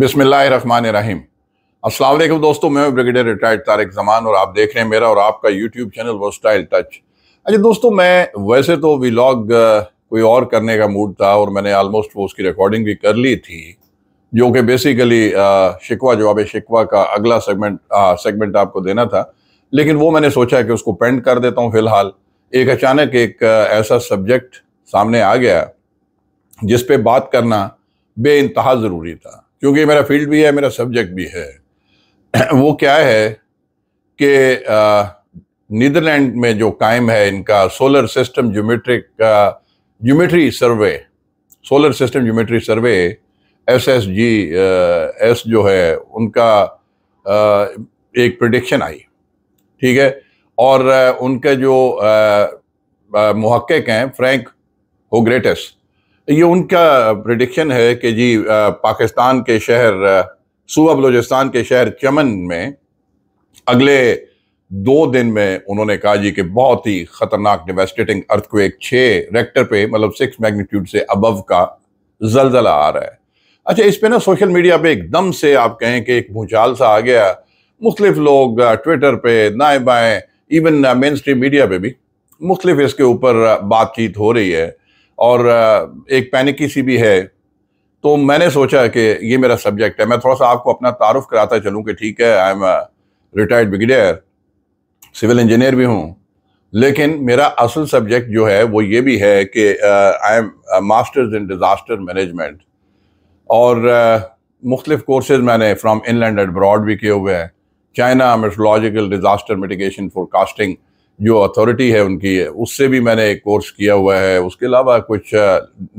बिसमीम असलम दोस्तों मैं ब्रिगेडियर रिटायर्ड तारक जमान और आप देख रहे हैं मेरा और आपका यूट्यूब चैनल वो स्टाइल टच अच्छा दोस्तों मैं वैसे तो व्लॉग कोई और करने का मूड था और मैंने आलमोस्ट वो उसकी रिकॉर्डिंग भी कर ली थी जो कि बेसिकली शिकवा जवाब शिकवा का अगला सेगमेंट सेगमेंट आपको देना था लेकिन वो मैंने सोचा कि उसको पेंट कर देता हूँ फ़िलहाल एक अचानक एक ऐसा सब्जेक्ट सामने आ गया जिस पे बात करना बे ज़रूरी था क्योंकि मेरा फील्ड भी है मेरा सब्जेक्ट भी है वो क्या है कि नीदरलैंड में जो कायम है इनका सोलर सिस्टम ज्योमेट्रिक का geometry survey solar system geometry survey S S G S जो है उनका आ, एक प्रडिक्शन आई ठीक है और उनके जो आ, मुहक्क हैं फ्रैंक हो ग्रेटेस्ट ये उनका प्रडिक्शन है कि जी पाकिस्तान के शहर सूबा बलोचिस्तान के शहर चमन में अगले दो दिन में उन्होंने कहा जी कि बहुत ही खतरनाक डिवेस्टेटिंग अर्थक्वेक छः रेक्टर पे मतलब सिक्स मैग्नीट्यूड से अबव का जलजला आ रहा है अच्छा इस पे ना सोशल मीडिया पे एकदम से आप कहें कि एक भूचाल सा आ गया मुख्तलिफ लोग ट्विटर पे नाए बाएँ इवन मेन स्ट्रीम मीडिया पे भी मुख्तलिफ इसके ऊपर बातचीत हो रही है और एक पैनिकी सी भी है तो मैंने सोचा कि ये मेरा सब्जेक्ट है मैं थोड़ा सा आपको अपना तारुफ कराता चलूँ कि ठीक है I am retired brigadier civil engineer भी हूँ लेकिन मेरा असल सब्जेक्ट जो है वो ये भी है कि I am masters in disaster management और uh, मुख्तलिफ़ कोर्सेज मैंने फ्राम इनलैंड एंड ब्रॉड भी किए हुए हैं China meteorological disaster mitigation forecasting जो अथॉरिटी है उनकी है, उससे भी मैंने एक कोर्स किया हुआ है उसके अलावा कुछ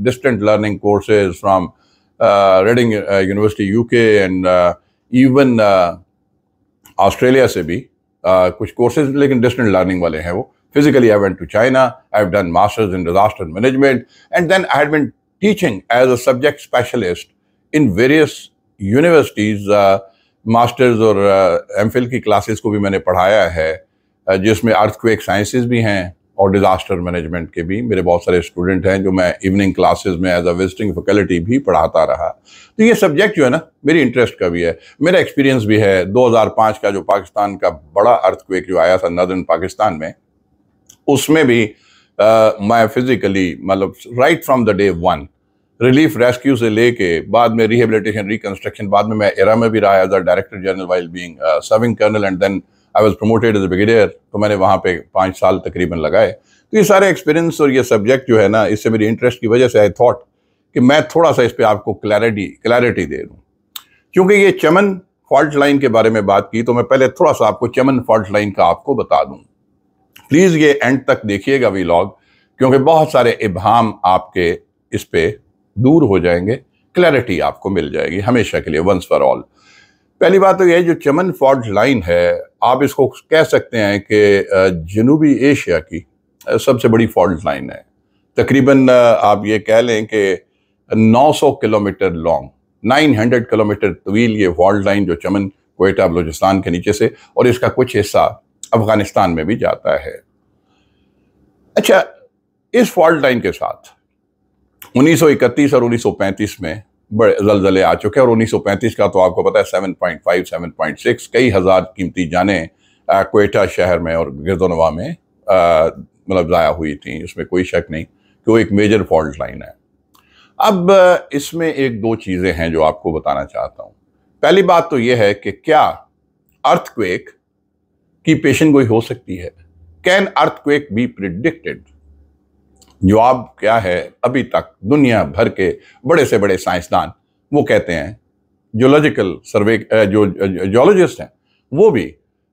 distant learning courses from Reading university UK and even Australia से भी uh, कुछ कोर्सेज लेकिन डिस्टेंट लर्निंग वाले हैं वो physically I went to China I done masters in disaster management and then I have been teaching as a subject specialist in various universities masters और M uh, uh की classes को भी मैंने पढ़ाया है जिसमें अर्थक्वेक साइंसिस भी हैं और डिज़ास्टर मैनेजमेंट के भी मेरे बहुत सारे स्टूडेंट हैं जो मैं इवनिंग क्लासेस में एज अ विजिटिंग फैकल्टी भी पढ़ाता रहा तो ये सब्जेक्ट जो है ना मेरी इंटरेस्ट का भी है मेरा एक्सपीरियंस भी है 2005 का जो पाकिस्तान का बड़ा अर्थक्वेक जो आया था नदर्न पाकिस्तान में उसमें भी आ, मैं फिज़िकली मतलब right from the day one relief rescue से लेके बाद में रिहेबिलिटेशन रिकन्स्ट्रक्शन बाद में मैं एरा में भी रहा as a director general while being serving colonel and then I was promoted as a brigadier तो मैंने वहाँ पे पाँच साल तकरीबन लगाए तो ये सारे एक्सपीरियंस और ये सब्जेक्ट जो है ना इससे मेरी इंटरेस्ट की वजह से आई थॉट कि मैं थोड़ा सा इस पर आपको क्लैरिटी क्लैरिटी दे दूँ क्योंकि ये चमन फॉल्ट लाइन के बारे में बात की तो मैं पहले थोड़ा सा आपको चमन फॉल्ट लाइन का आपको बता दूँ प्लीज़ ये एंड तक देखिएगा लॉग क्योंकि बहुत सारे इबहम आपके इस पर दूर हो जाएंगे क्लैरिटी आपको मिल जाएगी हमेशा के लिए वंस फॉर ऑल पहली बात तो यह जो चमन फॉल्ट लाइन है आप इसको कह सकते हैं कि जनूबी एशिया की सबसे बड़ी फॉल्ट लाइन है तकरीबन आप ये कह लें कि 900 किलोमीटर लॉन्ग 900 किलोमीटर तवील ये फॉल्ट लाइन जो चमन कोयटा बलोचिस्तान के नीचे से और इसका कुछ हिस्सा अफगानिस्तान में भी जाता है अच्छा इस फॉल्ट लाइन के साथ 1931 और 1935 में बड़े जलजले आ चुके हैं और 1935 का तो आपको पता है 7.5 7.6 कई हज़ार कीमती जाने कोयटा शहर में और गिरदोनवा में मतलब ज़ाया हुई थी इसमें कोई शक नहीं कि वो एक मेजर फॉल्ट लाइन है अब इसमें एक दो चीज़ें हैं जो आपको बताना चाहता हूँ पहली बात तो यह है कि क्या अर्थक्वेक की पेशन गोई हो सकती है कैन अर्थक्वेक बी प्रिडिक्टेड जवाब क्या है अभी तक दुनिया भर के बड़े से बड़े साइंसदान वो कहते हैं जोलॉजिकल सर्वे जो जोलॉजिस्ट हैं वो भी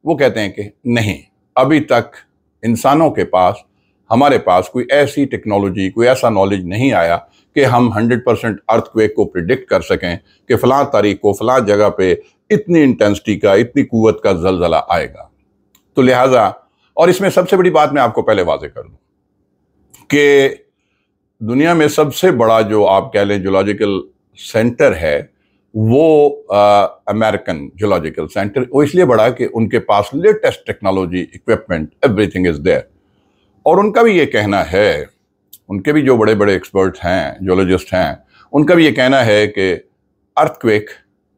वो कहते हैं कि नहीं अभी तक इंसानों के पास हमारे पास कोई ऐसी टेक्नोलॉजी कोई ऐसा नॉलेज नहीं आया कि हम 100 परसेंट अर्थक्वेक को प्रिडिक्ट कर सकें कि फ़लाँ तारीख को फ़लाँ जगह पे इतनी इंटेंसिटी का इतनी कुवत का जलजला आएगा तो लिहाजा और इसमें सबसे बड़ी बात मैं आपको पहले वाजे कर दूँ कि दुनिया में सबसे बड़ा जो आप कह लें जोलॉजिकल सेंटर है वो अमेरिकन जोलॉजिकल सेंटर वो इसलिए बड़ा कि उनके पास latest technology equipment everything is there और उनका भी ये कहना है उनके भी जो बड़े बड़े एक्सपर्ट हैं जोलॉजिस्ट हैं उनका भी ये कहना है कि अर्थक्वेक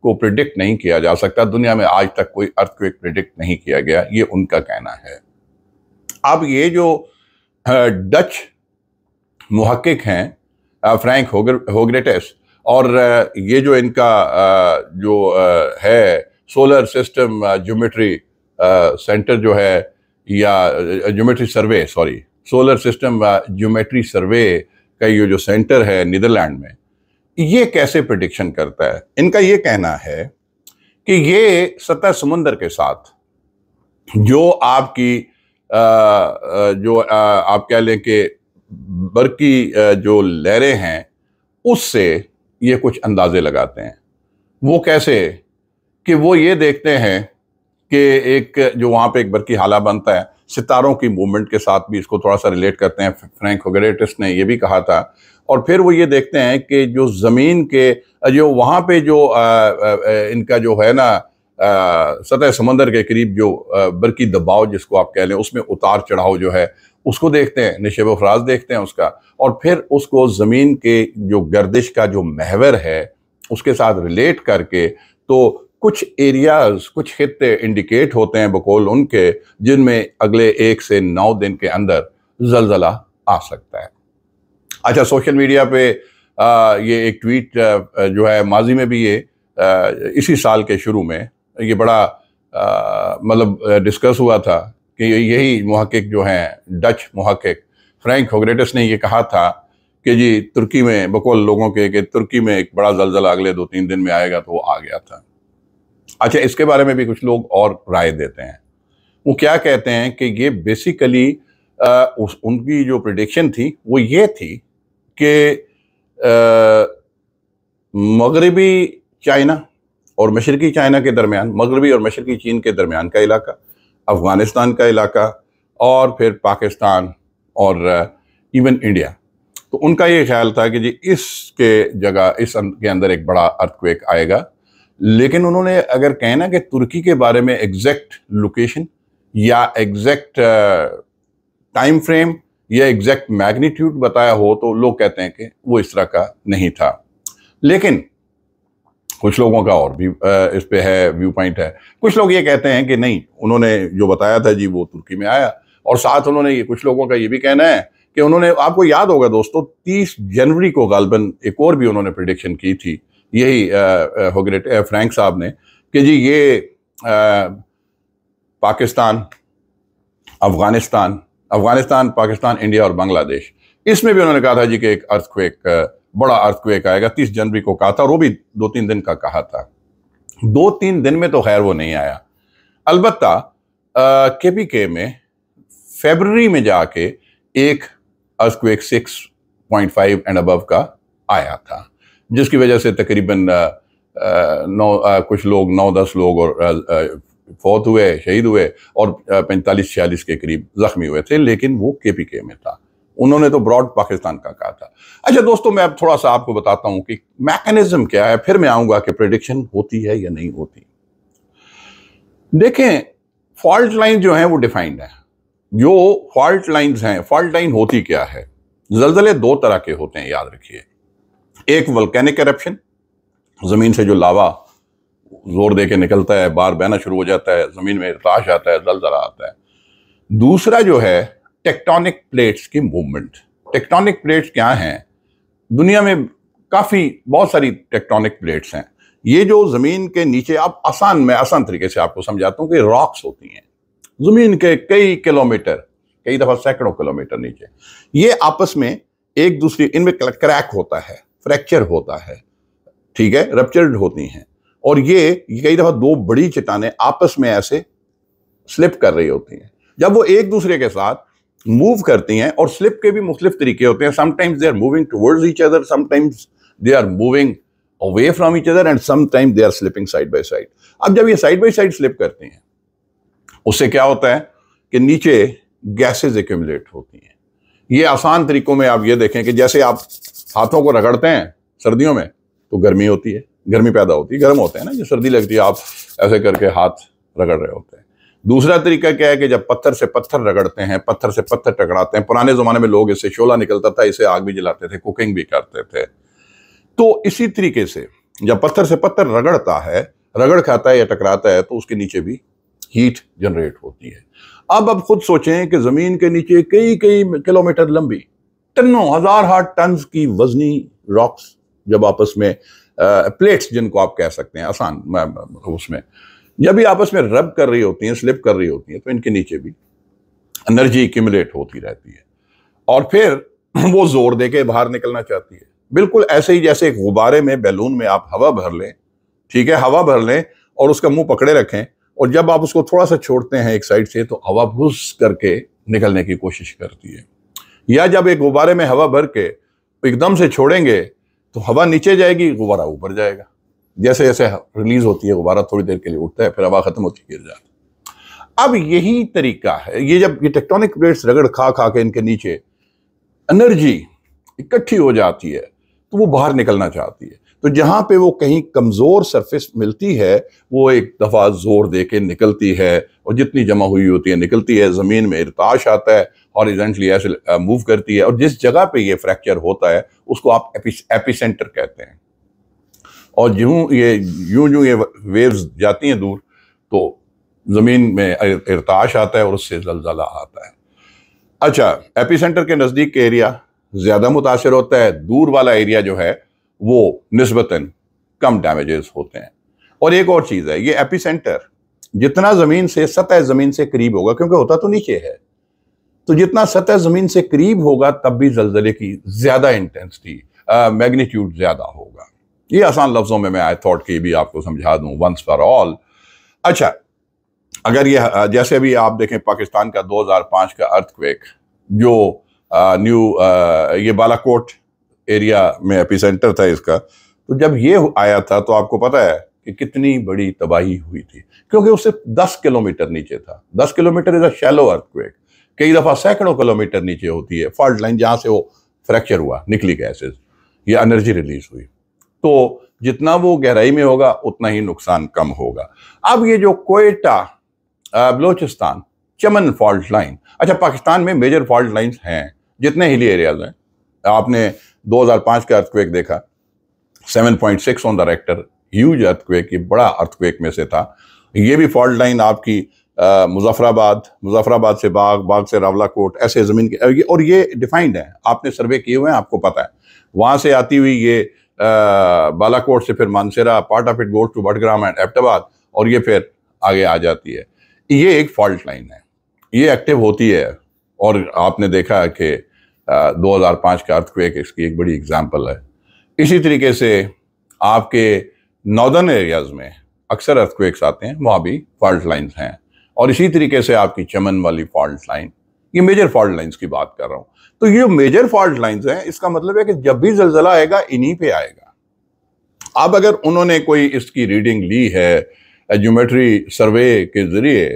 को प्रिडिक्ट नहीं किया जा सकता दुनिया में आज तक कोई अर्थक्वेक प्रिडिक्ट नहीं किया गया ये उनका कहना है अब ये जो डच महक्क हैं फ्रैंक होगर और ये जो इनका जो है सोलर सिस्टम ज्योमेट्री सेंटर जो है या geometry survey sorry solar system geometry survey का ये जो सेंटर है नीदरलैंड में ये कैसे प्रडिक्शन करता है इनका ये कहना है कि ये सतह समुंदर के साथ जो आपकी आ, जो आ, आप कह लें कि बरकी जो लहरें हैं उससे ये कुछ अंदाजे लगाते हैं वो कैसे कि वो ये देखते हैं कि एक जो वहाँ पे एक बरकी हाला बनता है सितारों की मूवमेंट के साथ भी इसको थोड़ा सा रिलेट करते हैं फ्रैंक होगरेटिस ने ये भी कहा था और फिर वो ये देखते हैं कि जो ज़मीन के जो वहाँ पे जो आ, आ, इनका जो है ना सतह समंदर के करीब जो बरकी दबाव जिसको आप कह लें उसमें उतार चढ़ाव जो है उसको देखते हैं नशेब अफराज देखते हैं उसका और फिर उसको ज़मीन के जो गर्दिश का जो महवर है उसके साथ रिलेट करके तो कुछ एरियाज़ कुछ खत्ते इंडिकेट होते हैं बकोल उनके जिनमें अगले एक से नौ दिन के अंदर जलजला आ सकता है अच्छा सोशल मीडिया पे आ, ये एक ट्वीट जो है माजी में भी ये आ, इसी साल के शुरू में ये बड़ा मतलब डिस्कस हुआ था कि यही महक़ जो हैं डच महक़ फ्रैंक होगरेटस ने यह कहा था कि जी तुर्की में बकौल लोगों के कि तुर्की में एक बड़ा जलजला अगले दो तीन दिन में आएगा तो वो आ गया था अच्छा इसके बारे में भी कुछ लोग और राय देते हैं वो क्या कहते हैं कि ये बेसिकली आ, उस उनकी जो प्रडिक्शन थी वो ये थी कि मगरबी चाइना और मशरकी चाइना के दरमियान मगरबी और मशरकी चीन के दरमियान का इलाका अफ़गानिस्तान का इलाका और फिर पाकिस्तान और इवन इंडिया तो उनका ये ख्याल था कि जी इसके जगह इस अं-, के अंदर एक बड़ा अर्थक्वेक आएगा लेकिन उन्होंने अगर कहना कि तुर्की के बारे में एग्जैक्ट लोकेशन या एग्जैक्ट टाइम फ्रेम या एग्जैक्ट मैग्नीट्यूड बताया हो तो लोग कहते हैं कि वो इस तरह का नहीं था लेकिन कुछ लोगों का और भी इस पर है व्यू पॉइंट है कुछ लोग ये कहते हैं कि नहीं उन्होंने जो बताया था जी वो तुर्की में आया और साथ उन्होंने ये कुछ लोगों का ये भी कहना है कि उन्होंने आपको याद होगा दोस्तों तीस जनवरी को गालबन एक और भी उन्होंने प्रिडिक्शन की थी यही होगरेट फ्रैंक साहब ने कि जी ये आ, पाकिस्तान अफगानिस्तान अफगानिस्तान पाकिस्तान इंडिया और बांग्लादेश इसमें भी उन्होंने कहा था जी कि एक अर्थक्वेक बड़ा अर्थक्वेक आएगा तीस जनवरी को कहा था और वो भी दो तीन दिन का कहा था दो तीन दिन में तो खैर वो नहीं आया अलबत् के पी के में फेबररी में जाके एक earthquake six point five and above का आया था जिसकी वजह से तकरीबन नौ आ, कुछ लोग नौ दस लोग और फौत हुए शहीद हुए और पैंतालीस छियालीस के करीब जख्मी हुए थे लेकिन वो के पी के में था उन्होंने तो ब्रॉड पाकिस्तान का कहा था अच्छा दोस्तों मैं अब थोड़ा सा आपको बताता हूं कि मैकेनिज्म क्या है फिर मैं आऊंगा कि प्रिडिक्शन होती है या नहीं होती देखें फॉल्ट लाइन जो है वो डिफाइंड है जो फॉल्ट लाइन हैं फॉल्ट लाइन होती क्या है जलजले दो तरह के होते हैं याद रखिए एक वल्केनिक करप्शन ज़मीन से जो लावा जोर दे के निकलता है बार बहना शुरू हो जाता है ज़मीन में राश आता है जलजला आता है दूसरा जो है टेक्टोनिक प्लेट्स की मूवमेंट टेक्टोनिक प्लेट्स क्या हैं दुनिया में काफ़ी बहुत सारी टेक्टोनिक प्लेट्स हैं ये जो ज़मीन के नीचे आप आसान में आसान तरीके से आपको समझाता हूँ कि रॉक्स होती हैं ज़मीन के कई किलोमीटर कई दफ़ा सैकड़ों किलोमीटर नीचे ये आपस में एक दूसरे इनमें क्रैक होता है फ्रैक्चर होता है ठीक है रप्चर्ड होती हैं और ये कई दफ़ा दो बड़ी चट्टाने आपस में ऐसे स्लिप कर रही होती हैं जब वो एक दूसरे के साथ मूव करती हैं और स्लिप के भी मुख्तलिफ तरीके होते हैं sometimes they are moving towards each other sometimes they are moving away from each other and sometimes they are slipping side by side अब जब ये साइड बाई साइड स्लिप करती हैं उससे क्या होता है कि नीचे गैसेज एक्यूमलेट होती हैं ये आसान तरीकों में आप ये देखें कि जैसे आप हाथों को रगड़ते हैं सर्दियों में तो गर्मी होती है गर्मी पैदा होती है गर्म होते हैं ना जो सर्दी लगती है आप ऐसे करके हाथ रगड़ रहे होते हैं दूसरा तरीका क्या है कि जब पत्थर से पत्थर रगड़ते हैं पत्थर से पत्थर टकराते हैं पुराने ज़माने में लोग इससे शोला निकलता था इसे आग भी जलाते थे कुकिंग भी करते थे तो इसी तरीके से जब पत्थर से पत्थर रगड़ता है रगड़ खाता है या टकराता है तो उसके नीचे भी हीट जनरेट होती है अब अब खुद सोचें कि ज़मीन के नीचे कई कई किलोमीटर लंबी टनों हज़ार हाथ टन की वजनी रॉक्स जब आपस में आ, प्लेट्स जिनको आप कह सकते हैं आसान उसमें जब भी आपस में रब कर रही होती हैं स्लिप कर रही होती हैं तो इनके नीचे भी एनर्जी एक्यूमुलेट होती रहती है और फिर वो जोर दे के बाहर निकलना चाहती है बिल्कुल ऐसे ही जैसे एक गुब्बारे में बैलून में आप हवा भर लें ठीक है हवा भर लें और उसका मुंह पकड़े रखें और जब आप उसको थोड़ा सा छोड़ते हैं एक साइड से तो हवा भुस करके निकलने की कोशिश करती है या जब एक गुब्बारे में हवा भर के एकदम से छोड़ेंगे तो हवा नीचे जाएगी गुब्बारा ऊपर जाएगा जैसे जैसे रिलीज होती है गुब्बारा थोड़ी देर के लिए उठता है फिर हवा खत्म होती गिर जाती अब यही तरीका है ये जब ये टेक्टोनिक प्लेट्स रगड़ खा खा के इनके नीचे एनर्जी इकट्ठी हो जाती है तो वो बाहर निकलना चाहती है तो जहाँ पे वो कहीं कमज़ोर सरफेस मिलती है वो एक दफ़ा ज़ोर दे के निकलती है और जितनी जमा हुई होती है निकलती है ज़मीन में इरताश आता है और इजेंटली ऐसे मूव करती है और जिस जगह पे ये फ्रैक्चर होता है उसको आप एपी एपिसेंटर कहते हैं और यूं ये यूं यूं ये वेव्स जाती हैं दूर तो ज़मीन में इरताश आता है और उससे जलजला आता है अच्छा एपी सेंटर के नज़दीक के एरिया ज़्यादा मुतासर होता है दूर वाला एरिया जो है वो नस्बता कम डैमेजेस होते हैं और एक और चीज़ है ये एपी सेंटर जितना ज़मीन से सतह ज़मीन से करीब होगा क्योंकि होता तो नीचे है तो जितना सतह ज़मीन से करीब होगा तब भी जलजले की ज़्यादा इंटेंसिटी मैग्नीट्यूड ज़्यादा होगा ये आसान लफ्ज़ों में मैं आई थॉट की भी आपको समझा दूं वंस फॉर ऑल अच्छा अगर ये जैसे भी आप देखें पाकिस्तान का 2005 का अर्थक्वेक जो आ, न्यू आ, ये बालाकोट एरिया में सेंटर था इसका तो जब ये आया था तो आपको पता है कि कितनी बड़ी तबाही हुई थी क्योंकि वो सिर्फ दस किलोमीटर नीचे था दस kilometre is a shallow earthquake कई दफ़ा सैकड़ों किलोमीटर नीचे होती है फॉल्ट लाइन जहाँ से वो फ्रैक्चर हुआ निकली गैसेज या एनर्जी रिलीज हुई तो जितना वो गहराई में होगा उतना ही नुकसान कम होगा अब ये जो कोयटा बलोचिस्तान चमन फॉल्ट लाइन अच्छा पाकिस्तान में मेजर फॉल्ट लाइन हैं जितने हिली एरियाज हैं आपने 2005 का अर्थक्वेक देखा 7.6 on the Richter huge earthquake ये बड़ा अर्थक्वेक में से था ये भी फॉल्ट लाइन आपकी मुजफ्फराबाद मुजफ्फराबाद से बाग बाग से रावलाकोट ऐसे ज़मीन के और ये डिफाइंड है आपने सर्वे किए हुए हैं आपको पता है वहाँ से आती हुई ये बालाकोट से फिर Mansehra part of it goes to Battagram and Abbottabad और ये फिर आगे आ जाती है ये एक फॉल्ट लाइन है ये एक्टिव होती है और आपने देखा कि 2005 का अर्थक्वेक इसकी एक बड़ी एग्जांपल है इसी तरीके से आपके नॉर्दर्न एरियाज में अक्सर अर्थक्वेक्स आते हैं वहाँ भी फॉल्ट लाइन्स हैं और इसी तरीके से आपकी चमन वाली फॉल्ट लाइन ये मेजर फॉल्ट लाइन्स की बात कर रहा हूँ तो ये जो मेजर फॉल्ट लाइंस हैं इसका मतलब है कि जब भी जलजला आएगा इन्हीं पे आएगा अब अगर उन्होंने कोई इसकी रीडिंग ली है ज्योमेट्री सर्वे के ज़रिए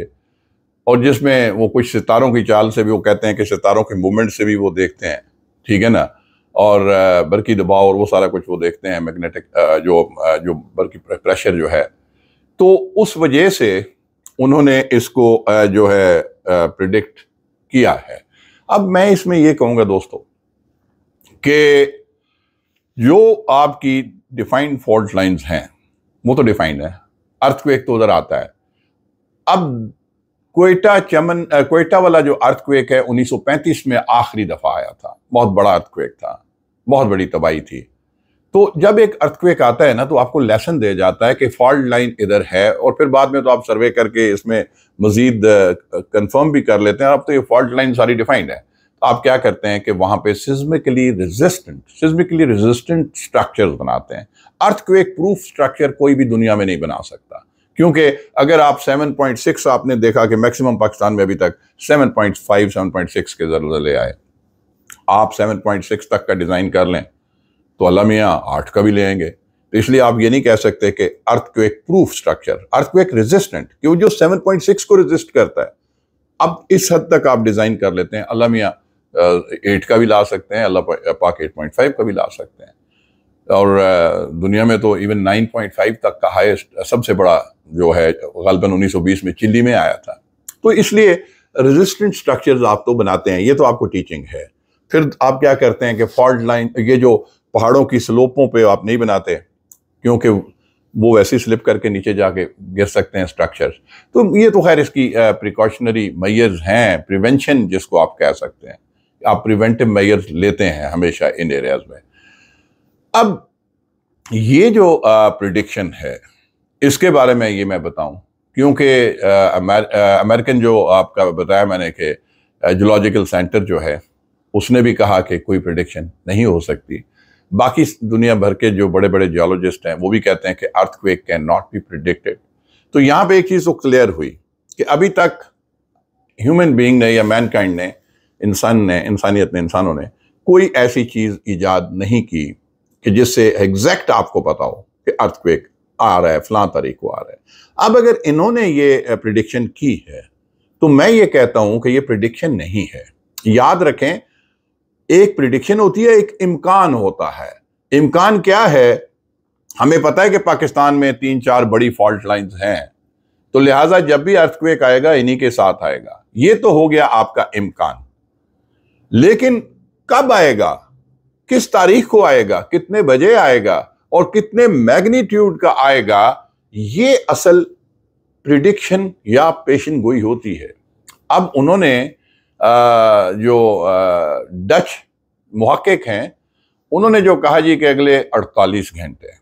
और जिसमें वो कुछ सितारों की चाल से भी वो कहते हैं कि सितारों के मूवमेंट से भी वो देखते हैं ठीक है ना और बरकी दबाव और वो सारा कुछ वो देखते हैं मैग्नेटिक जो जो बरकी प्रेशर जो है तो उस वजह से उन्होंने इसको जो है प्रिडिक्ट किया है अब मैं इसमें यह कहूँगा दोस्तों कि जो आपकी डिफाइंड फॉल्ट लाइंस हैं वो तो डिफाइंड है अर्थक्वेक तो उधर आता है अब कोयटा चमन कोयटा वाला जो अर्थक्वेक है 1935 में आखिरी दफ़ा आया था बहुत बड़ा अर्थक्वेक था बहुत बड़ी तबाही थी तो जब एक अर्थक्वेक आता है ना तो आपको लेसन दिया जाता है कि फॉल्ट लाइन इधर है और फिर बाद में तो आप सर्वे करके इसमें मजीद कंफर्म भी कर लेते हैं अब तो ये फॉल्ट लाइन सारी डिफाइंड है तो आप क्या करते हैं कि वहां पे seismically resistant seismically resistant structure बनाते हैं अर्थक्वेक प्रूफ स्ट्रक्चर कोई भी दुनिया में नहीं बना सकता क्योंकि अगर आप 7.6 आपने देखा कि मैक्सिमम पाकिस्तान में अभी तक 7.5 7.6 के जरूर ले आए आप 7.6 तक का डिज़ाइन कर लें तो अल्लाह मियाँ आठ का भी ले आएंगे तो इसलिए आप ये नहीं कह सकते कि earthquake proof structure earthquake resistant कि वो जो 7.6 को रेजिस्ट करता है अब इस हद तक आप डिज़ाइन कर लेते हैं अल्लाह मियाँ एट का भी ला सकते हैं अल्लाह पाक एट का भी ला सकते हैं और दुनिया में तो इवन नाइन तक का हाईएस्ट सबसे बड़ा जो है गलबन उन्नीस में चिल्ली में आया था तो इसलिए रेजिस्टेंट स्ट्रक्चर्स आप तो बनाते हैं ये तो आपको टीचिंग है फिर आप क्या करते हैं कि फॉल्ट लाइन ये जो पहाड़ों की स्लोपों पे आप नहीं बनाते क्योंकि वो वैसे ही स्लिप करके नीचे जाके गिर सकते हैं स्ट्रक्चर्स तो ये तो खैर इसकी प्रिकॉशनरी मैयर्स हैं प्रिवेंशन जिसको आप कह सकते हैं आप प्रिवेंटिव मैयर्स लेते हैं हमेशा इन एरियाज में अब ये जो प्रिडिक्शन है इसके बारे में ये मैं बताऊं क्योंकि अमेरिकन जो आपका बताया मैंने कि जोलॉजिकल सेंटर जो है उसने भी कहा कि कोई प्रिडिक्शन नहीं हो सकती बाकी दुनिया भर के जो बड़े बड़े जियोलॉजिस्ट हैं वो भी कहते हैं कि earthquake can not be predicted तो यहाँ पे एक चीज़ तो क्लियर हुई कि अभी तक ह्यूमन बीइंग ने या मैनकाइंड ने इंसान ने इंसानियत ने इंसानों ने कोई ऐसी चीज़ ईजाद नहीं की कि जिससे एग्जैक्ट आपको पता हो कि अर्थ क्वेक आ रहा है फलां तारीख को आ रहा है अब अगर इन्होंने ये प्रिडिक्शन की है तो मैं ये कहता हूँ कि ये प्रिडिक्शन नहीं है याद रखें एक प्रिडिक्शन होती है एक इम्कान होता है इम्कान क्या है हमें पता है कि पाकिस्तान में तीन चार बड़ी फॉल्ट लाइन हैं तो लिहाजा जब भी अर्थक्वेक आएगा इन्हीं के साथ आएगा ये तो हो गया आपका इम्कान लेकिन कब आएगा किस तारीख को आएगा कितने बजे आएगा और कितने मैग्नीट्यूड का आएगा ये असल प्रिडिक्शन या पेशन गोई होती है अब उन्होंने जो डच मुहक हैं उन्होंने जो कहा जी कि अगले 48 घंटे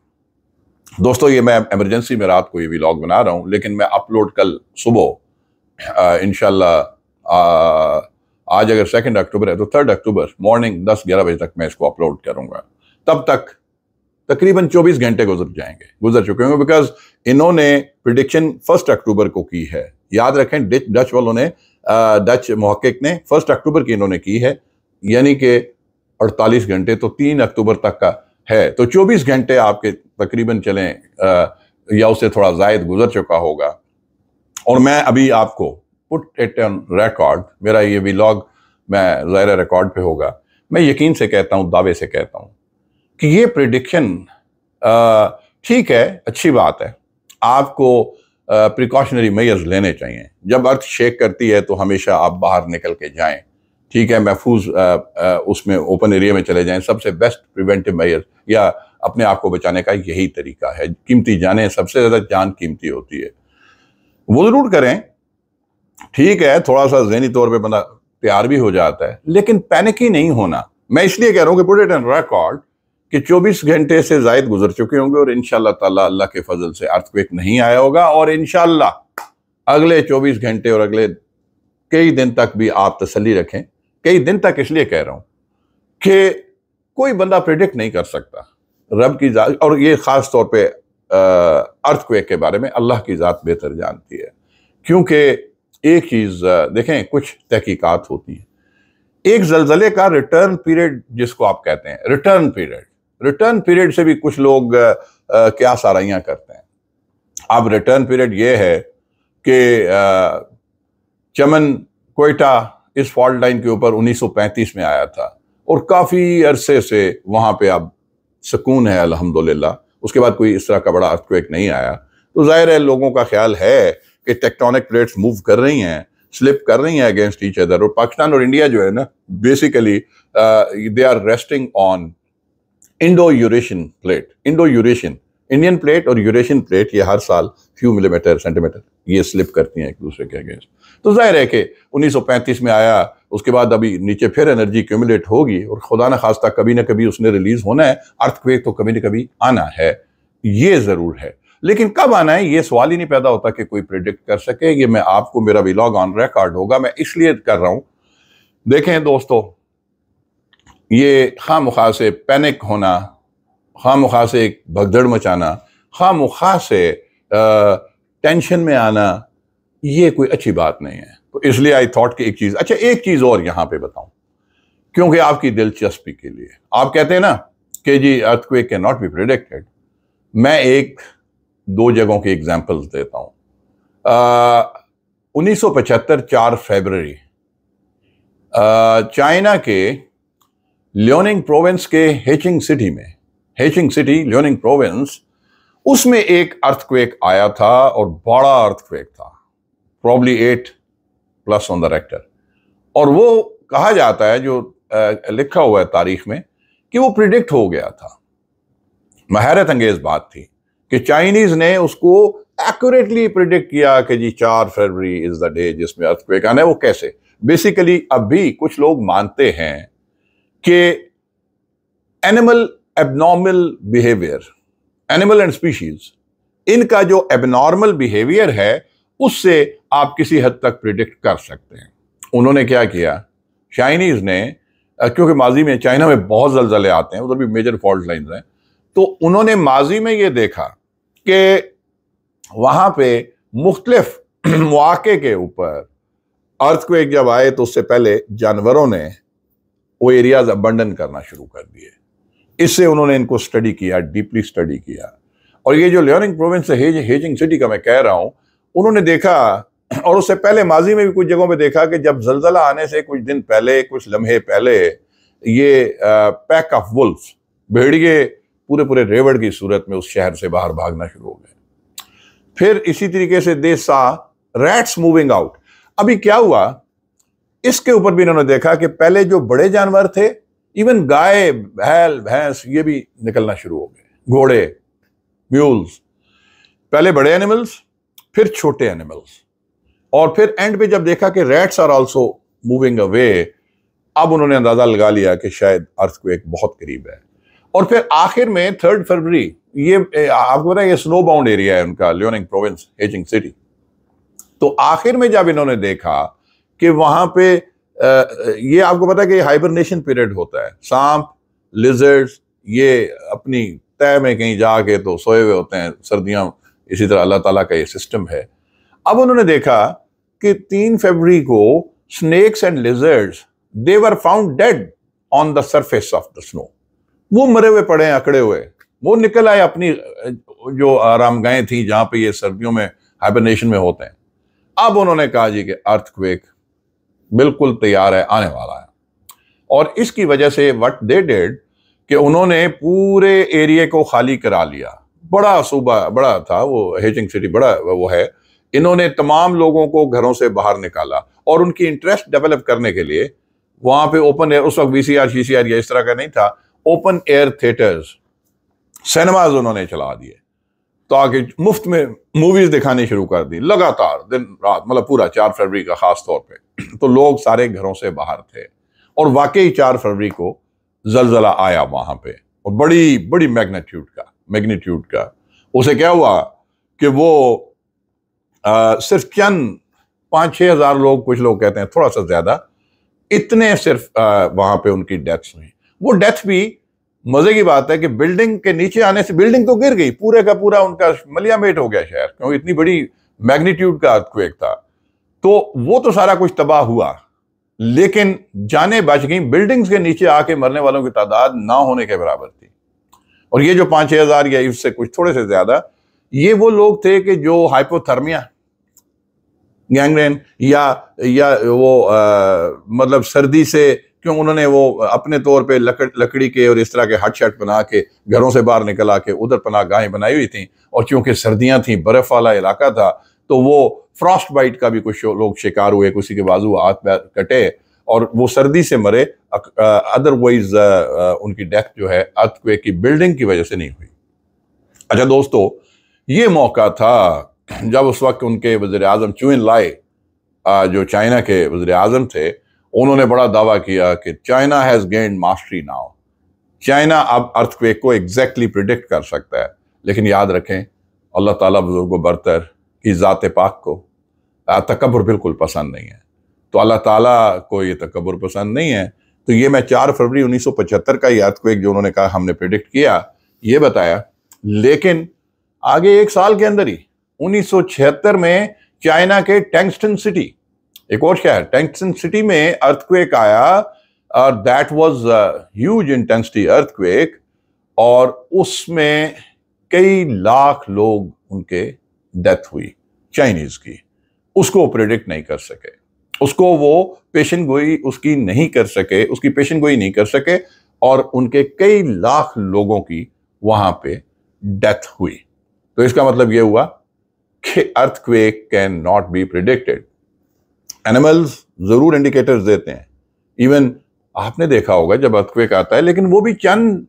दोस्तों ये मैं एमरजेंसी में रात को ये व्लॉग बना रहा हूँ लेकिन मैं अपलोड कल सुबह इन आज अगर सेकेंड अक्टूबर है तो थर्ड अक्टूबर मॉर्निंग दस ग्यारह बजे तक मैं इसको अपलोड करूँगा तब तक तकरीबन 24 घंटे गुजर जाएंगे गुजर चुके होंगे बिकॉज इन्होंने प्रिडिक्शन फर्स्ट अक्टूबर को की है याद रखें डच वालों ने डच महक्क ने फर्स्ट अक्टूबर की इन्होंने की है यानी कि 48 घंटे तो 3 अक्टूबर तक का है तो 24 घंटे आपके तकरीबन चलें आ, या उससे थोड़ा जायद गुजर चुका होगा और मैं अभी आपको पुट इट ऑन रिकॉर्ड मेरा ये व्लॉग मैं ज़ाहिर रिकॉर्ड पे होगा मैं यकीन से कहता हूँ दावे से कहता हूँ कि ये प्रिडिक्शन ठीक है अच्छी बात है आपको प्रिकॉशनरी मेयर्स लेने चाहिए जब अर्थ शेक करती है तो हमेशा आप बाहर निकल के जाएं ठीक है महफूज उसमें ओपन एरिया में चले जाएं सबसे बेस्ट प्रिवेंटिव मेयर्स या अपने आप को बचाने का यही तरीका है कीमती जाने सबसे ज़्यादा जान कीमती होती है वो ज़रूर करें ठीक है थोड़ा सा जहनी तौर पर बंदा तैयार भी हो जाता है लेकिन पैनिक ही नहीं होना मैं इसलिए कह रहा हूँ कि पुट इट एन रिकॉर्ड कि 24 घंटे से जायद गुजर चुके होंगे और इनशाला ताला अल्लाह के फजल से अर्थक्वेक नहीं आया होगा और इनशाला अगले 24 घंटे और अगले कई दिन तक भी आप तसली रखें कई दिन तक इसलिए कह रहा हूं कि कोई बंदा प्रिडिक्ट नहीं कर सकता रब की जात और ये ख़ास तौर पे अर्थक्वेक के बारे में अल्लाह की ज़ात बेहतर जानती है क्योंकि एक चीज़ देखें कुछ तहकीकत होती है एक जलजले का रिटर्न पीरियड जिसको आप कहते हैं रिटर्न पीरियड रिटर्न पीरियड से भी कुछ लोग क्या साराइयाँ करते हैं अब रिटर्न पीरियड ये है कि चमन कोयटा इस फॉल्ट लाइन के ऊपर 1935 में आया था और काफ़ी अरसे से वहाँ पे अब सुकून है अल्हम्दुलिल्लाह उसके बाद कोई इस तरह का बड़ा अर्थक्वेक नहीं आया तो जाहिर है लोगों का ख्याल है कि टेक्टोनिक प्लेट्स मूव कर रही हैं स्लिप कर रही हैं अगेंस्ट ईच अदर और पाकिस्तान और इंडिया जो है ना basically they are resting on Indo Eurasian plate Indo Eurasian Indian plate और यूरेशियन प्लेट ये हर साल फ्यू मिलीमीटर सेंटीमीटर ये स्लिप करती हैं एक दूसरे के अगेंस्ट तो जाहिर है कि 1935 में आया उसके बाद अभी नीचे फिर एनर्जी क्यूमुलेट होगी और खुदा न खास्ता कभी ना कभी उसने रिलीज होना है अर्थक्वेक तो कभी ना कभी आना है ये ज़रूर है लेकिन कब आना है ये सवाल ही नहीं पैदा होता कि कोई प्रिडिक्ट कर सके ये मैं आपको मेरा विलॉग ऑन रिकॉर्ड होगा मैं इसलिए कर रहा हूँ देखें दोस्तों ये खाम खा से पैनिक होना खाम खा से एक भगदड़ मचाना खाम खा से टेंशन में आना ये कोई अच्छी बात नहीं है तो इसलिए आई थॉट कि एक चीज़ अच्छा एक चीज़ और यहाँ पे बताऊँ क्योंकि आपकी दिलचस्पी के लिए आप कहते हैं ना कि जी earthquake can not be predicted मैं एक दो जगहों के एग्जाम्पल्स देता हूँ उन्नीस सौ पचहत्तर चार फेबररी चाइना के लियोनिंग प्रोविंस के हेचिंग सिटी में हेचिंग सिटी लियोनिंग प्रोविंस उसमें एक अर्थक्वेक आया था और बड़ा अर्थक्वेक था probably eight plus on the Richter और वो कहा जाता है जो लिखा हुआ है तारीख में कि वो प्रिडिक्ट हो गया था महरत अंगेज बात थी कि चाइनीज ने उसको एक्यूरेटली प्रिडिक्ट किया कि जी चार फरवरी इज द डे जिसमें अर्थक्वेक आना है वो कैसे बेसिकली अब भी कुछ लोग मानते हैं कि animal abnormal behaviour animal and species इनका जो एबनॉर्मल बिहेवियर है उससे आप किसी हद तक प्रिडिक्ट कर सकते हैं उन्होंने क्या किया चाइनीज़ ने क्योंकि माजी में चाइना में बहुत जलजले आते हैं उधर तो भी मेजर फॉल्ट लाइन हैं तो उन्होंने माजी में ये देखा कि वहाँ पे मुख्तलफ मौक़े के ऊपर अर्थ को एक जब आए तो उससे पहले जानवरों ने वो एरियाज अबंडन करना शुरू कर दिए इससे उन्होंने इनको स्टडी किया डीपली स्टडी किया और ये जो लियोनिंग प्रोविंस है हेज, हेजिंग सिटी का मैं कह रहा हूँ उन्होंने देखा और उससे पहले माजी में भी कुछ जगहों पे देखा कि जब जलजला आने से कुछ दिन पहले कुछ लम्हे पहले ये पैक ऑफ वुल्फ भेड़िए पूरे पूरे रेवड़ की सूरत में उस शहर से बाहर भागना शुरू हो गए फिर इसी तरीके से दे सा रैट्स मूविंग आउट अभी क्या हुआ इसके ऊपर भी इन्होंने देखा कि पहले जो बड़े जानवर थे इवन गाय बैल भैंस ये भी निकलना शुरू हो गए घोड़े म्यूल्स पहले बड़े एनिमल्स फिर छोटे एनिमल्स और फिर एंड पे जब देखा कि rats are also moving away अब उन्होंने अंदाज़ा लगा लिया कि शायद अर्थ को एक बहुत करीब है और फिर आखिर में थर्ड फरवरी ये आपको पता है ये स्नो बाउंड एरिया है उनका लियोनिंग प्रोविंस एजिंग सिटी तो आखिर में जब इन्होंने देखा कि वहां पे ये आपको पता है कि हाइबरनेशन पीरियड होता है सांप लिजर्ड ये अपनी तय में कहीं जाके तो सोए हुए होते हैं सर्दियां इसी तरह अल्लाह ताला का ये सिस्टम है अब उन्होंने देखा कि तीन फरवरी को snakes and lizards they were found dead on the surface of the snow वो मरे हुए पड़े हैं अकड़े हुए वो निकल आए अपनी जो आरामगाहें थी जहां पे ये सर्दियों में हाइबरनेशन में होते हैं अब उन्होंने कहा जी कि अर्थक्वेक बिल्कुल तैयार है आने वाला है और इसकी वजह से वट दे डेड कि उन्होंने पूरे एरिए को खाली करा लिया बड़ा सूबा बड़ा था वो हेजिंग सिटी बड़ा वो है इन्होंने तमाम लोगों को घरों से बाहर निकाला और उनकी इंटरेस्ट डेवलप करने के लिए वहां पे ओपन एयर उस वक्त VCR C R C C R या इस तरह का नहीं था ओपन एयर थिएटर्स सिनेमाज उन्होंने चला दिए तो मुफ्त में मूवीज दिखानी शुरू कर दी लगातार दिन रात मतलब पूरा चार फरवरी का खास तौर पे तो लोग सारे घरों से बाहर थे और वाकई चार फरवरी को जलजला आया वहां पे और बड़ी बड़ी मैग्नीट्यूड का मैग्नीट्यूड का उसे क्या हुआ कि वो आ, सिर्फ चंद पाँच छः हज़ार लोग कुछ लोग कहते हैं थोड़ा सा ज़्यादा इतने सिर्फ आ, वहाँ पे उनकी डेथ्स हुई वो डेथ भी मजे की बात है कि बिल्डिंग के नीचे आने से बिल्डिंग तो गिर गई पूरे का पूरा उनका मलियामेट हो गया शहर क्योंकि इतनी बड़ी मैग्नीट्यूड का अर्थक्वेक था तो वो तो सारा कुछ तबाह हुआ लेकिन जाने बच गई बिल्डिंग्स के नीचे आके मरने वालों की तादाद ना होने के बराबर थी और ये जो पाँच छः हज़ार या इससे कुछ थोड़े से ज़्यादा ये वो लोग थे कि जो हाइपोथर्मिया गैंग्रेन या या वो आ, मतलब सर्दी से क्यों उन्होंने वो अपने तौर पे लकड़ लकड़ी के और इस तरह के हट शट बना के घरों से बाहर निकल आके उधर पना गाहें बनाई हुई थी और चूंकि सर्दियां थी बर्फ़ वाला इलाका था तो वो फ्रॉस्ट बाइट का भी कुछ लोग शिकार हुए किसी के बाजू हाथ कटे और वो सर्दी से मरे अदरवाइज उनकी डेथ जो है अर्थक्वेक की बिल्डिंग की वजह से नहीं हुई अच्छा दोस्तों ये मौका था जब उस वक्त उनके वजीर अजम चुन लाए जो चाइना के वज़र आजम थे उन्होंने बड़ा दावा किया कि China has gained mastery now China अब अर्थक्वेक को एग्जैक्टली प्रिडिक्ट कर सकता है लेकिन याद रखें अल्लाह ताला बुजुर्गो बरतर की ज़ात पाक को तकबर बिल्कुल पसंद नहीं है तो अल्लाह ताला को ये तकबर पसंद नहीं है तो ये मैं चार फरवरी 1975 का ही अर्थक्वेक जो उन्होंने कहा हमने प्रिडिक्ट किया ये बताया लेकिन आगे एक साल के अंदर ही उन्नीस में चाइना के टैंगस्टन सिटी एक और शहर टेंसन सिटी में अर्थक्वेक आया और that was huge intensity earthquake और उसमें कई लाख लोग उनके डेथ हुई चाइनीज़ की उसको प्रिडिक्ट नहीं कर सके उसको वो पेशन गोई उसकी नहीं कर सके उसकी पेशन गोई नहीं कर सके और उनके कई लाख लोगों की वहां पे डेथ हुई तो इसका मतलब ये हुआ कि earthquake can not be predicted animals ज़रूर इंडिकेटर्स देते हैं इवन आपने देखा होगा जब अर्थक्वेक आता है लेकिन वो भी चंद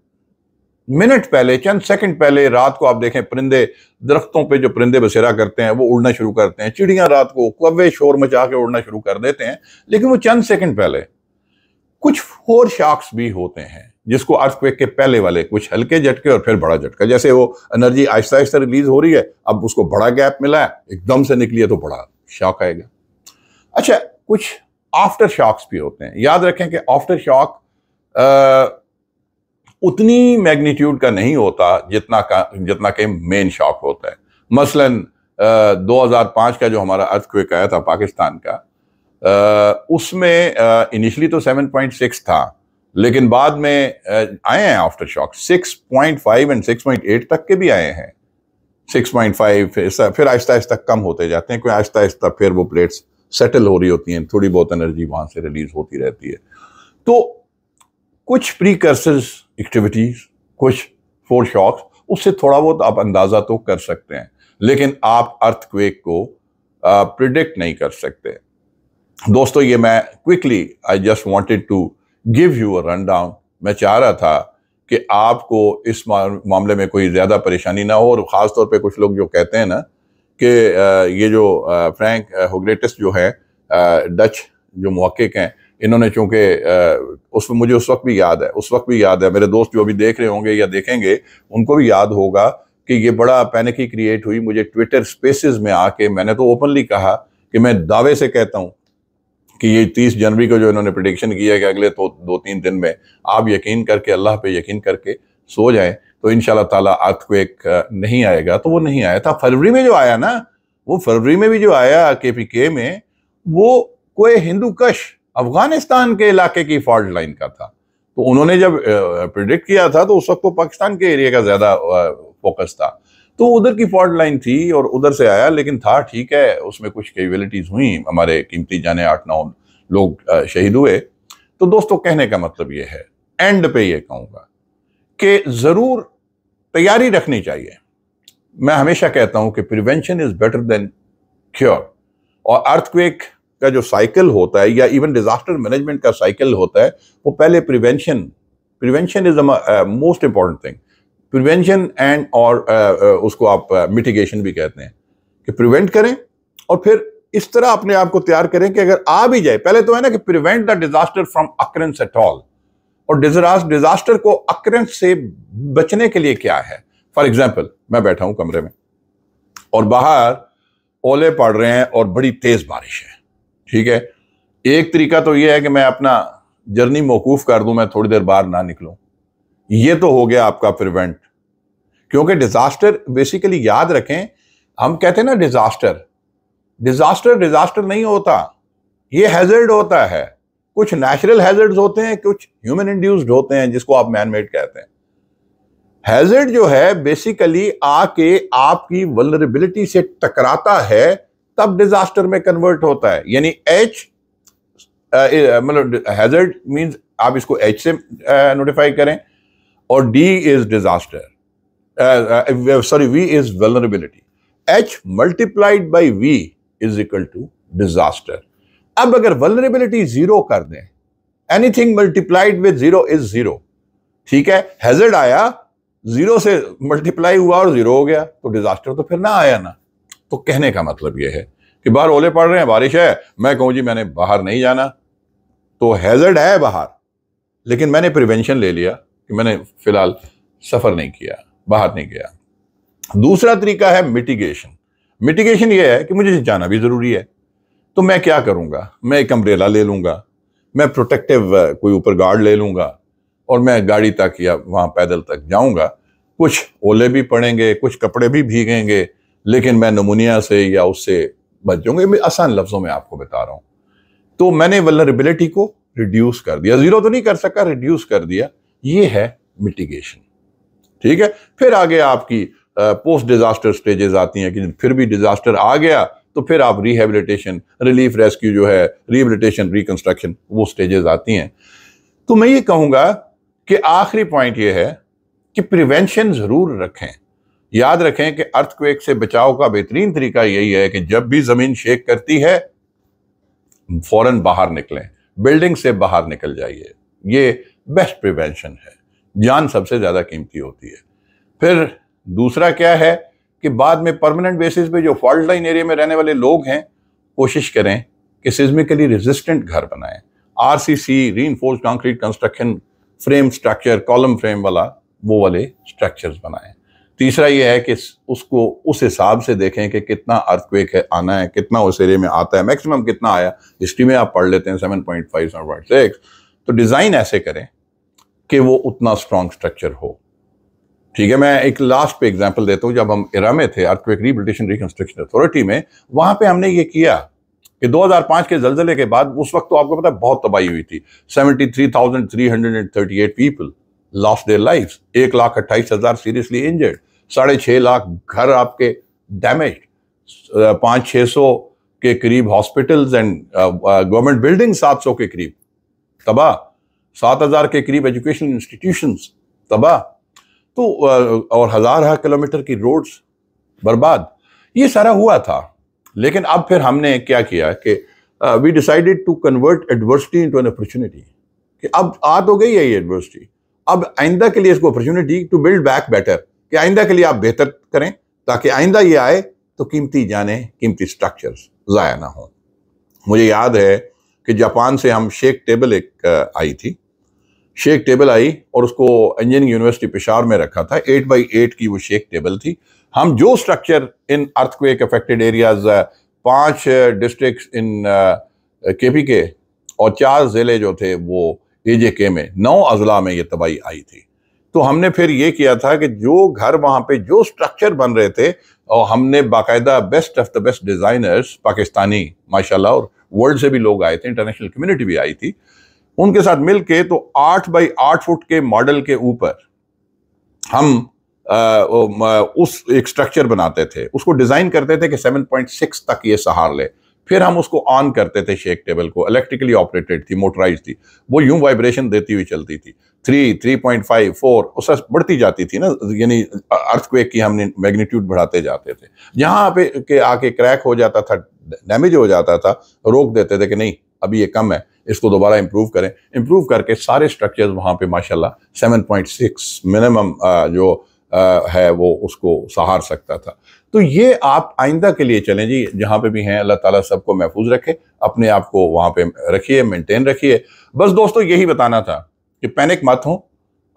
मिनट पहले चंद सेकंड पहले रात को आप देखें परिंदे दरख्तों पे जो परिंदे बसेरा करते हैं वो उड़ना शुरू करते हैं चिड़ियां रात को कवे शोर मचा के उड़ना शुरू कर देते हैं लेकिन वो चंद सेकंड पहले कुछ फोर शार्क्स भी होते हैं जिसको अर्थक्वेक के पहले वाले कुछ हल्के झटके और फिर बड़ा झटका जैसे वो एनर्जी आहिस्ता आहिस्ता रिलीज हो रही है अब उसको बड़ा गैप मिला है एकदम से निकली है तो बड़ा शॉक आएगा अच्छा कुछ आफ्टर शॉक्स भी होते हैं याद रखें कि आफ्टर शॉक उतनी मैग्नीट्यूड का नहीं होता जितना का जितना कि मेन शॉक होता है मसलन आ, 2005 का जो हमारा क्विक आया था पाकिस्तान का आ, उसमें इनिशियली तो 7.6 था लेकिन बाद में आए हैं आफ्टर शॉक 6.5 एंड 6.8 तक के भी आए हैं 6.5 फिर आहिस्ता आहिस्ता कम होते जाते हैं क्योंकि आहिस्ता आहिस्ता फिर वो प्लेट्स सेटल हो रही होती हैं थोड़ी बहुत एनर्जी वहां से रिलीज होती रहती है तो कुछ प्री एक्टिविटीज़ कुछ फोर शॉक्स उससे थोड़ा बहुत आप अंदाज़ा तो कर सकते हैं लेकिन आप अर्थक्वेक को प्रिडिक्ट नहीं कर सकते दोस्तों ये मैं quickly I just wanted to give you a run down मैं चाह रहा था कि आपको इस मामले में कोई ज़्यादा परेशानी ना हो और खासतौर पे कुछ लोग जो कहते हैं ना कि ये जो फ्रैंक होगरेटस जो है डच जो महक्क हैं इन्होंने चूँकि उस मुझे उस वक्त भी याद है उस वक्त भी याद है मेरे दोस्त जो अभी देख रहे होंगे या देखेंगे उनको भी याद होगा कि ये बड़ा पैनिक ही क्रिएट हुई मुझे ट्विटर स्पेसेस में आके मैंने तो ओपनली कहा कि मैं दावे से कहता हूँ कि ये तीस जनवरी को जो इन्होंने प्रडिक्शन किया कि अगले तो दो तीन दिन में आप यकीन करके अल्लाह पे यकीन करके सो जाएं तो इन ताला आर्थक्वेक नहीं आएगा तो वो नहीं आया था फरवरी में जो आया ना वो फरवरी में भी जो आया के पी के में वो कोई हिंदू कश अफगानिस्तान के इलाके की फॉल्ट लाइन का था तो उन्होंने जब प्रिडिक्ट किया था तो उस वक्त तो पाकिस्तान के एरिया का ज़्यादा फोकस था तो उधर की फॉल्ट लाइन थी और उधर से आया लेकिन था ठीक है उसमें कुछ कैजुअलिटीज़ हुई हमारे कीमती जाने आठ नौ लोग शहीद हुए तो दोस्तों कहने का मतलब ये है एंड पे ये कहूँगा कि ज़रूर तैयारी रखनी चाहिए मैं हमेशा कहता हूं कि prevention is better than cure और अर्थक्वेक का जो साइकिल होता है या इवन डिज़ास्टर मैनेजमेंट का साइकिल होता है वो पहले prevention prevention is most important thing prevention and और uh, uh, उसको आप मिटिगेशन uh, भी कहते हैं कि प्रिवेंट करें और फिर इस तरह अपने आप को तैयार करें कि अगर आ भी जाए पहले तो है ना कि prevent the disaster from occurrence at all और डिजास्टर को अक्रेंस से बचने के लिए क्या है फॉर एग्जाम्पल मैं बैठा हूं कमरे में और बाहर ओले पड़ रहे हैं और बड़ी तेज बारिश है ठीक है एक तरीका तो यह है कि मैं अपना जर्नी मौकूफ कर दूं मैं थोड़ी देर बाहर ना निकलूं यह तो हो गया आपका प्रिवेंट क्योंकि डिजास्टर बेसिकली याद रखें हम कहते हैं ना डिजास्टर डिजास्टर डिजास्टर नहीं होता यह हैजर्ड होता है कुछ नेचुरल हैजर्ड होते हैं कुछ ह्यूमन इंड्यूस्ड होते हैं जिसको आप मैनमेड कहते हैं हैजर्ड जो है बेसिकली आके आपकी वलरेबिलिटी से टकराता है तब डिजास्टर में कन्वर्ट होता है यानी एच मतलब हैजर्ड मींस आप इसको एच से नोटिफाई करें और D is disaster sorry V is vulnerability H multiplied by V is equal to disaster अब अगर वलरेबिलिटी जीरो कर दें anything multiplied with zero is zero ठीक है हैजर्ड आया जीरो से मल्टीप्लाई हुआ और जीरो हो गया तो डिजास्टर तो फिर ना आया ना तो कहने का मतलब यह है कि बाहर ओले पड़ रहे हैं बारिश है मैं कहूं जी मैंने बाहर नहीं जाना तो हैजर्ड है बाहर लेकिन मैंने प्रिवेंशन ले लिया कि मैंने फिलहाल सफ़र नहीं किया बाहर नहीं गया दूसरा तरीका है मिटिगेशन मिटिगेशन ये है कि मुझे जाना भी ज़रूरी है तो मैं क्या करूँगा मैं एक अम्ब्रेला ले लूँगा मैं प्रोटेक्टिव uh, कोई ऊपर गार्ड ले लूंगा और मैं गाड़ी तक या वहाँ पैदल तक जाऊँगा कुछ ओले भी पड़ेंगे कुछ कपड़े भी भीगेंगे लेकिन मैं नमूनिया से या उससे बच जाऊँगा मैं आसान लफ्ज़ों में आपको बता रहा हूँ तो मैंने वलरेबिलिटी को रिड्यूस कर दिया ज़ीरो तो नहीं कर सका रिड्यूस कर दिया ये है मिटिगेशन ठीक है फिर आगे आपकी पोस्ट डिज़ास्टर स्टेजेस आती हैं कि फिर भी डिज़ास्टर आ गया तो फिर आप रिहेबिलिटेशन रिलीफ रेस्क्यू जो है रिहेबिलिटेशन रिकंस्ट्रक्शन वो स्टेजेस आती हैं तो मैं ये कहूँगा कि आखिरी पॉइंट ये है कि प्रिवेंशन ज़रूर रखें याद रखें कि अर्थक्वेक से बचाव का बेहतरीन तरीका यही है कि जब भी ज़मीन शेक करती है फौरन बाहर निकलें बिल्डिंग से बाहर निकल जाइए ये बेस्ट प्रिवेंशन है जान सबसे ज़्यादा कीमती होती है फिर दूसरा क्या है कि बाद में परमानेंट बेसिस पे जो फॉल्ट लाइन एरिया में रहने वाले लोग हैं कोशिश करें कि सिज्मिकली रेजिस्टेंट घर बनाएं RCC C concrete construction frame structure column frame वाला वो वाले स्ट्रक्चर्स बनाएं तीसरा ये है कि उसको उस हिसाब से देखें कि कितना अर्थक्वेक है आना है कितना उस एरिया में आता है मैक्सिमम कितना आया हिस्ट्री में आप पढ़ लेते हैं सेवन पॉइंट तो डिज़ाइन ऐसे करें कि वो उतना स्ट्रॉन्ग स्ट्रक्चर हो ठीक है मैं एक लास्ट पे एग्जांपल देता हूँ जब हम इरा में थे अर्थक्वेक रिबिल्टेशन रिकन्स्ट्रक्शन अथॉरिटी में वहां पे हमने ये किया कि 2005 के जलजले के बाद उस वक्त तो आपको पता है बहुत तबाही हुई थी 73,338 पीपल लॉस्ट देयर लाइफ एक लाख अट्ठाईस हज़ार सीरियसली इंजर्ड साढ़े छः लाख घर आपके डैमेज पाँच छः सौ के करीब हॉस्पिटल्स एंड गवर्नमेंट बिल्डिंग सात सौ के करीब तबाह सात हज़ार के करीब एजुकेशन इंस्टीट्यूशन तबाह तो और हज़ार किलोमीटर की रोड्स बर्बाद ये सारा हुआ था लेकिन अब फिर हमने क्या किया कि we decided to convert adversity into an opportunity कि अब आ तो गई है ये एडवर्सिटी अब आइंदा के लिए इसको opportunity to build back better कि आइंदा के लिए आप बेहतर करें ताकि आइंदा ये आए तो कीमती जाने कीमती स्ट्रक्चर्स ज़ाया ना हो मुझे याद है कि जापान से हम शेक टेबल एक आई थी शेक टेबल आई और उसको इंजीनियरिंग यूनिवर्सिटी पेशावर में रखा था एट बाई एट की वो शेक टेबल थी हम जो structure in earthquake affected areas पांच डिस्ट्रिक्ट्स इन के पी के और चार ज़िले जो थे वो ए जे के में नौ अजला में ये तबाही आई थी तो हमने फिर ये किया था कि जो घर वहाँ पे जो स्ट्रक्चर बन रहे थे और हमने बाकायदा best of the best designers Pakistani माशाल्लाह और वर्ल्ड से भी लोग आए थे इंटरनेशनल कम्युनिटी भी आई थी उनके साथ मिलके तो आठ बाई आठ फुट के मॉडल के ऊपर हम आ, उस एक स्ट्रक्चर बनाते थे उसको डिज़ाइन करते थे कि 7.6 तक ये सहार ले फिर हम उसको ऑन करते थे शेक टेबल को इलेक्ट्रिकली ऑपरेटेड थी मोटराइज थी वो यूं वाइब्रेशन देती हुई चलती थी three three point five four उससे बढ़ती जाती थी ना यानी अर्थक्वेक की हमने मैग्नीट्यूड बढ़ाते जाते थे यहाँ पे के आके क्रैक हो जाता था डैमेज हो जाता था रोक देते थे कि नहीं अभी ये कम है इसको दोबारा इम्प्रूव करें इम्प्रूव करके सारे स्ट्रक्चर्स वहाँ पे माशाल्लाह 7.6 मिनिमम जो है वो उसको सहार सकता था तो ये आप आइंदा के लिए चलें जी जहाँ पे भी हैं अल्लाह ताला सबको महफूज रखे अपने आप को वहाँ पे रखिए मेंटेन रखिए बस दोस्तों यही बताना था कि पैनिक मत हो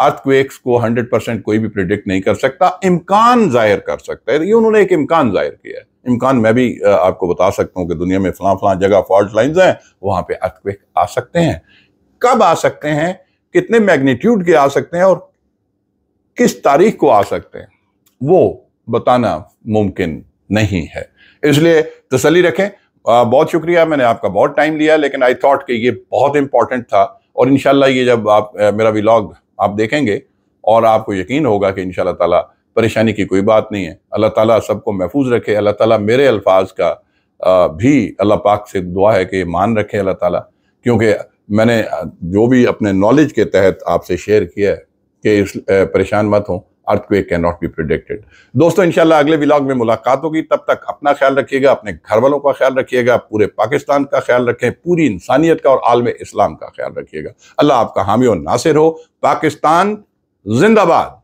अर्थक्वेक्स को हंड्रेड परसेंट कोई भी प्रिडिक्ट नहीं कर सकता इम्कान जाहिर कर सकता है ये उन्होंने एक इम्कान जाहिर किया है इम्कान मैं भी आपको बता सकता हूँ कि दुनिया में फलां फलां जगह फॉल्ट लाइन्स हैं वहाँ पे अर्थक्वेक आ सकते हैं कब आ सकते हैं कितने मैग्नीट्यूड के आ सकते हैं और किस तारीख को आ सकते हैं वो बताना मुमकिन नहीं है इसलिए तसली रखें आ, बहुत शुक्रिया मैंने आपका बहुत टाइम लिया लेकिन आई थॉट कि ये बहुत इंपॉर्टेंट था और इन ये जब आप मेरा विलॉग आप देखेंगे और आपको यकीन होगा कि इन ताला परेशानी की कोई बात नहीं है अल्लाह ताला सबको महफूज रखे अल्लाह ताला मेरे अल्फाज का भी अल्लाह पाक से दुआ है कि मान रखे अल्लाह ताला क्योंकि मैंने जो भी अपने नॉलेज के तहत आपसे शेयर किया है कि इस परेशान मत हो earthquake can not be predicted दोस्तों इंशाल्लाह अगले ब्लॉग में मुलाकात होगी तब तक अपना ख्याल रखिएगा अपने घर वालों का ख्याल रखिएगा पूरे पाकिस्तान का ख्याल रखें पूरी इंसानियत का और आलम इस्लाम का ख्याल रखिएगा अल्लाह आपका हामी और नासिर हो पाकिस्तान जिंदाबाद